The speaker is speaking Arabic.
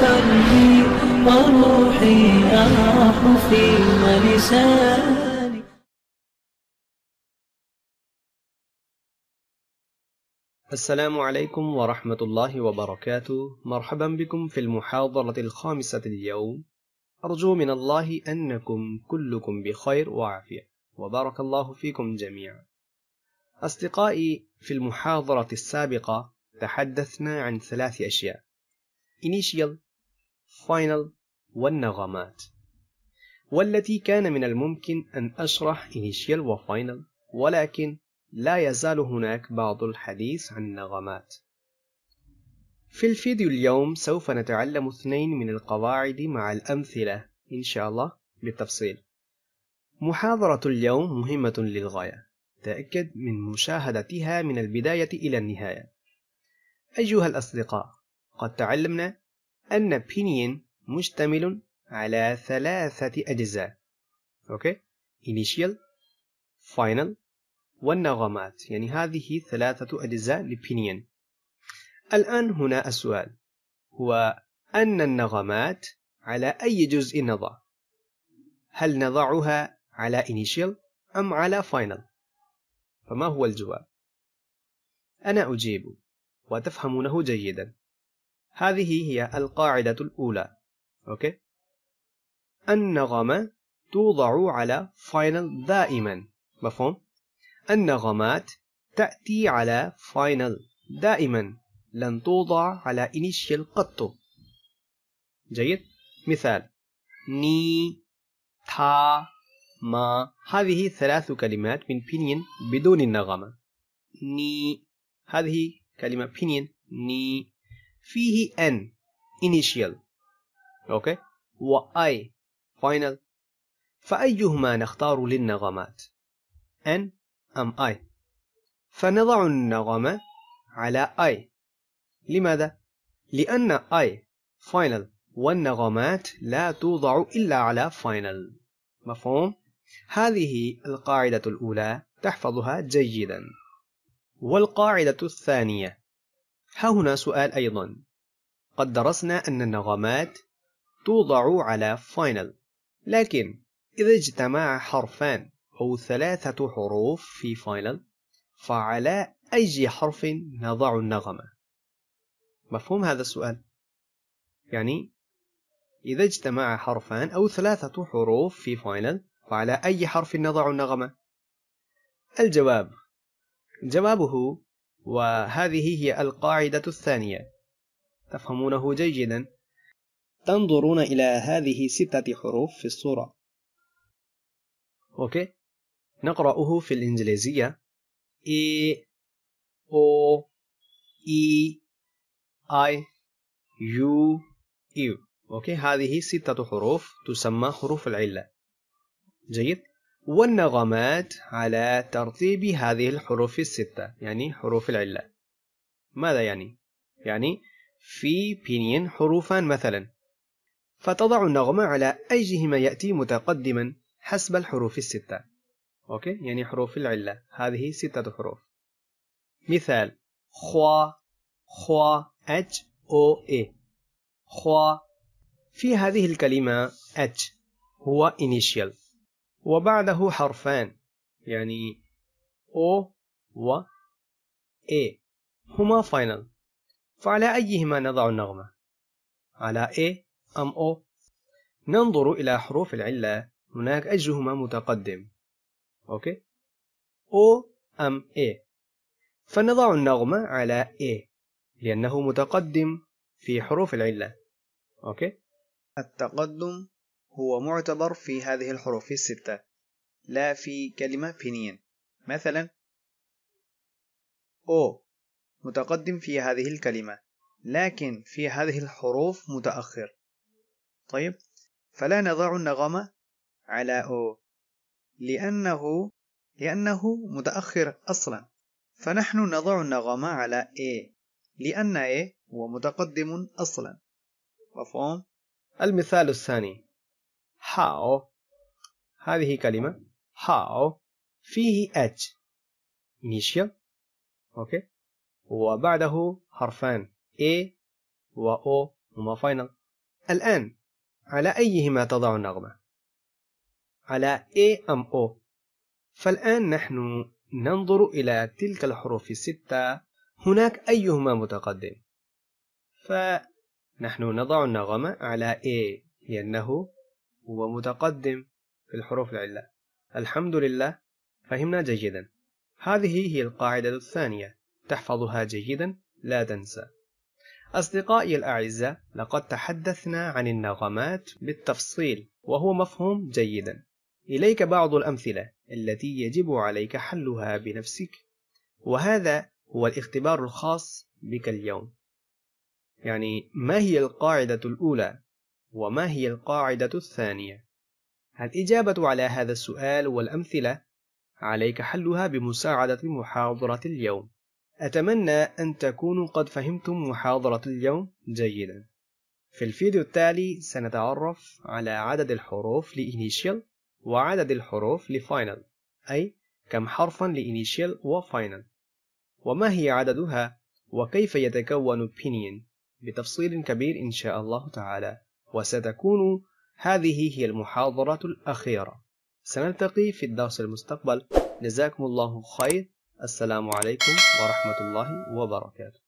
قلبي وروحي أراح في ولساني السلام عليكم ورحمة الله وبركاته مرحبا بكم في المحاضرة الخامسة اليوم أرجو من الله أنكم كلكم بخير وعافية وبارك الله فيكم جميعا أصدقائي في المحاضرة السابقة تحدثنا عن ثلاث أشياء initial final والنغمات والتي كان من الممكن أن أشرح initial وفاينل ولكن لا يزال هناك بعض الحديث عن النغمات في الفيديو اليوم سوف نتعلم اثنين من القواعد مع الأمثلة إن شاء الله بالتفصيل محاضرة اليوم مهمة للغاية تأكد من مشاهدتها من البداية إلى النهاية أيها الأصدقاء قد تعلمنا أن opinion مشتمل على ثلاثة أجزاء أوكي initial final والنغمات يعني هذه ثلاثة أجزاء لبينيون الآن هنا السؤال هو أن النغمات على أي جزء نضع هل نضعها على initial أم على final فما هو الجواب أنا أجيب وتفهمونه جيدا هذه هي القاعدة الأولى أوكي النغمة توضع على final دائما مفهوم النغمات تأتي على final دائما لن توضع على initial قط جيد مثال ني تا ما هذه ثلاث كلمات من بينين بدون النغمة ني هذه كلمة بينين ني فيه N initial أوكي و I final فأيهما نختار للنغمات N أم I فنضع النغمة على I لماذا؟ لأن I final والنغمات لا توضع إلا على final مفهوم؟ هذه القاعدة الأولى تحفظها جيدا والقاعدة الثانية ها هنا سؤال أيضا قد درسنا أن النغمات توضع على final لكن إذا اجتمع حرفان أو ثلاثة حروف في final فعلى أي حرف نضع النغمة مفهوم هذا السؤال؟ يعني إذا اجتمع حرفان أو ثلاثة حروف في final فعلى أي حرف نضع النغمة؟ الجواب جوابه وهذه هي القاعدة الثانية تفهمونه جيدا تنظرون إلى هذه ستة حروف في الصورة أوكي نقرأه في الإنجليزية E O E I U U أوكي هذه ستة حروف تسمى حروف العلة جيد والنغمات على ترتيب هذه الحروف الستة يعني حروف العلة ماذا يعني؟ يعني في بينين حروفان مثلا فتضع النغمة على أيهما يأتي متقدما حسب الحروف الستة أوكي يعني حروف العلة هذه ستة حروف مثال خوا خوا اتش او اي خوا في هذه الكلمة اتش هو initial وبعده حرفان يعني O و A إيه. هما فاينل فعلى أيهما نضع النغمة؟ على A إيه أم O؟ ننظر إلى حروف العلة هناك أجهما متقدم أوكي O أم A إيه. فنضع النغمة على A لأنه متقدم في حروف العلة أوكي التقدم هو معتبر في هذه الحروف الستة لا في كلمة فينيا مثلا أو متقدم في هذه الكلمة لكن في هذه الحروف متأخر طيب فلا نضع النغمة على أو لأنه لأنه متأخر أصلا فنحن نضع النغمة على إي لأن إي هو متقدم أصلا مفهوم؟ المثال الثاني how هذه كلمة how فيه at initial أوكي وبعده حرفان A و O هما final الآن على أيهما تضع النغمة على A أم O فالآن نحن ننظر إلى تلك الحروف الستة هناك أيهما متقدم فنحن نضع النغمة على A لأنه ومتقدم في الحروف العلة الحمد لله فهمنا جيدا هذه هي القاعدة الثانية تحفظها جيدا لا تنسى أصدقائي الأعزاء لقد تحدثنا عن النغمات بالتفصيل وهو مفهوم جيدا إليك بعض الأمثلة التي يجب عليك حلها بنفسك وهذا هو الاختبار الخاص بك اليوم يعني ما هي القاعدة الأولى وما هي القاعدة الثانية؟ الإجابة على هذا السؤال والأمثلة عليك حلها بمساعدة محاضرة اليوم أتمنى أن تكونوا قد فهمتم محاضرة اليوم جيدا في الفيديو التالي سنتعرف على عدد الحروف لإنيشيال وعدد الحروف لفاينل أي كم حرفا لإنيشيال وفاينل وما هي عددها وكيف يتكون بينين بتفصيل كبير إن شاء الله تعالى وستكون هذه هي المحاضرة الأخيرة سنلتقي في الدرس المستقبل جزاكم الله خير السلام عليكم ورحمة الله وبركاته